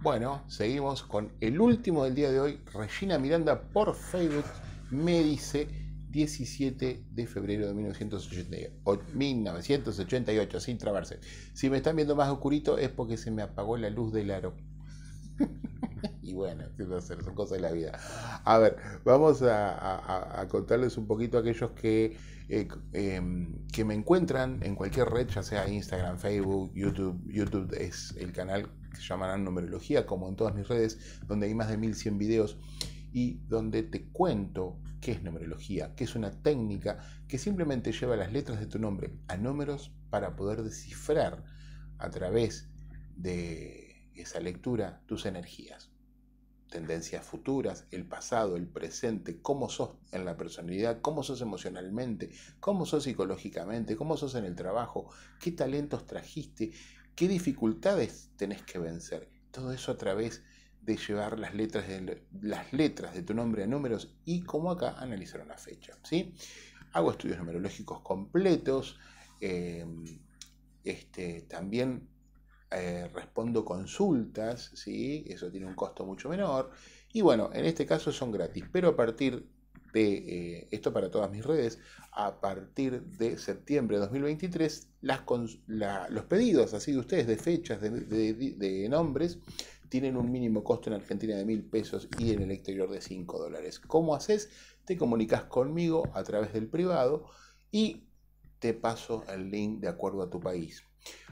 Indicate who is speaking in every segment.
Speaker 1: Bueno, seguimos con el último del día de hoy. Regina Miranda por Facebook me dice 17 de febrero de 1988, sin trabarse. Si me están viendo más oscurito es porque se me apagó la luz del aro. y bueno, hacer? Son cosas de la vida. A ver, vamos a, contarles un poquito a aquellos que, eh, em, que me encuentran en cualquier red, ya sea Instagram, Facebook, YouTube. YouTube es el canal que se llamará Numerología, como en todas mis redes, donde hay más de 1100 videos y donde te cuento qué es numerología, que es una técnica que simplemente lleva las letras de tu nombre a números para poder descifrar a través de esa lectura tus energías tendencias futuras, el pasado, el presente, cómo sos en la personalidad, cómo sos emocionalmente, cómo sos psicológicamente, cómo sos en el trabajo, qué talentos trajiste, qué dificultades tenés que vencer. Todo eso a través de llevar las letras de, las letras de tu nombre a números y como acá analizar una fecha. ¿sí? Hago estudios numerológicos completos. Eh, este, también eh, respondo consultas, ¿sí? eso tiene un costo mucho menor. Y bueno, en este caso son gratis, pero a partir de eh, esto para todas mis redes, a partir de septiembre de 2023, las los pedidos así de ustedes, de fechas, de, nombres, tienen un mínimo costo en Argentina de mil pesos y en el exterior de 5 dólares. ¿Cómo haces? Te comunicas conmigo a través del privado y te paso el link de acuerdo a tu país.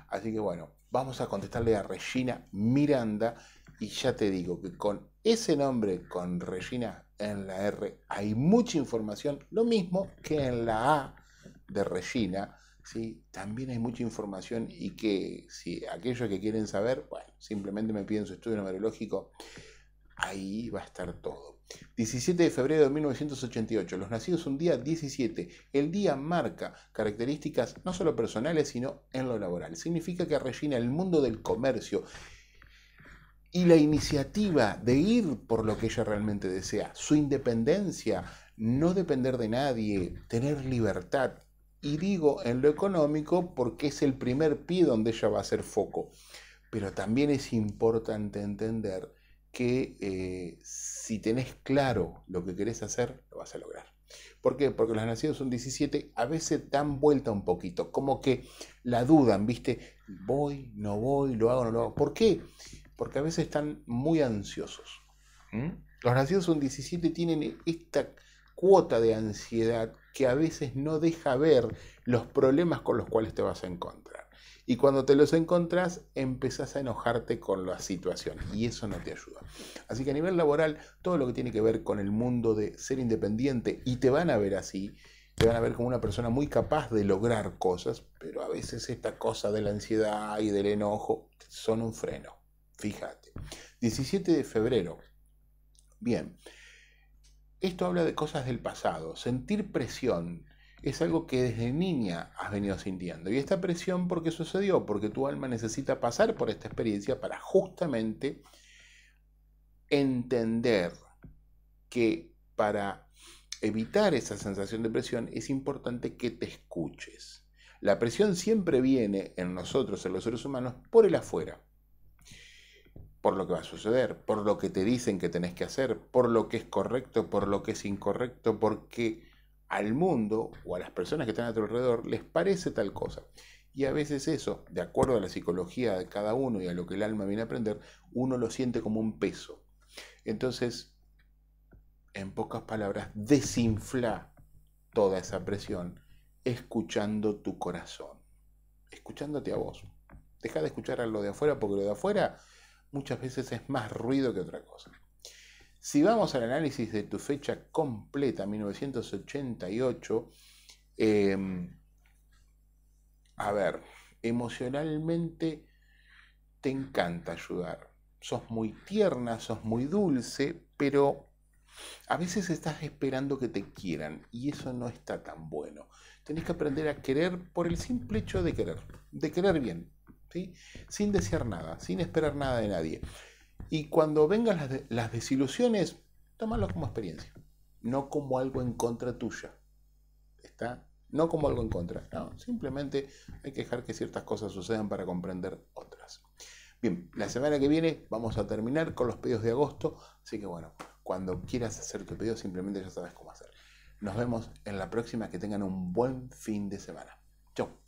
Speaker 1: Así que bueno, vamos a contestarle a Regina Miranda y ya te digo que con ese nombre, con Regina en la R, hay mucha información, lo mismo que en la A de Regina, ¿sí? también hay mucha información y que si aquellos que quieren saber, bueno, simplemente me piden su estudio numerológico, ahí va a estar todo. 17 de febrero de 1988, los nacidos un día 17. El día marca características no solo personales, sino en lo laboral. Significa que rellena el mundo del comercio y la iniciativa de ir por lo que ella realmente desea, su independencia, no depender de nadie, tener libertad. Y digo en lo económico porque es el primer pie donde ella va a hacer foco. Pero también es importante entender que eh, si tenés claro lo que querés hacer, lo vas a lograr. ¿Por qué? Porque los nacidos son 17, a veces dan vuelta un poquito, como que la dudan, ¿viste? Voy, no voy, lo hago, no lo hago. ¿Por qué? Porque a veces están muy ansiosos. ¿Mm? Los nacidos son 17 tienen esta cuota de ansiedad que a veces no deja ver los problemas con los cuales te vas a encontrar. Y cuando te los encontrás, empezás a enojarte con la situación y eso no te ayuda. Así que a nivel laboral, todo lo que tiene que ver con el mundo de ser independiente y te van a ver así, te van a ver como una persona muy capaz de lograr cosas, pero a veces esta cosa de la ansiedad y del enojo son un freno. Fíjate. 17 de febrero. Bien. Esto habla de cosas del pasado. Sentir presión es algo que desde niña has venido sintiendo. Y esta presión, ¿por qué sucedió? Porque tu alma necesita pasar por esta experiencia para justamente entender que para evitar esa sensación de presión es importante que te escuches. La presión siempre viene en nosotros, en los seres humanos, por el afuera. Por lo que va a suceder, por lo que te dicen que tenés que hacer, por lo que es correcto, por lo que es incorrecto, porque al mundo o a las personas que están a tu alrededor les parece tal cosa. Y a veces eso, de acuerdo a la psicología de cada uno y a lo que el alma viene a aprender, uno lo siente como un peso. Entonces, en pocas palabras, desinfla toda esa presión escuchando tu corazón, escuchándote a vos. Deja de escuchar a lo de afuera porque lo de afuera muchas veces es más ruido que otra cosa. Si vamos al análisis de tu fecha completa, 1988, em, a ver, emocionalmente te encanta ayudar. Sos muy tierna, sos muy dulce, pero a veces estás esperando que te quieran y eso no está tan bueno. Tenés que aprender a querer por el simple hecho de querer, de querer bien, ¿sí? sin desear nada, sin esperar nada de nadie. Y cuando vengan las, desilusiones, tómalo como experiencia, no como algo en contra tuya. ¿Está? No como algo en contra, simplemente hay que dejar que ciertas cosas sucedan para comprender otras. Bien, la semana que viene vamos a terminar con los pedidos de agosto, así que bueno, cuando quieras hacer tu pedido simplemente ya sabes cómo hacer. Nos vemos en la próxima, que tengan un buen fin de semana. Chau.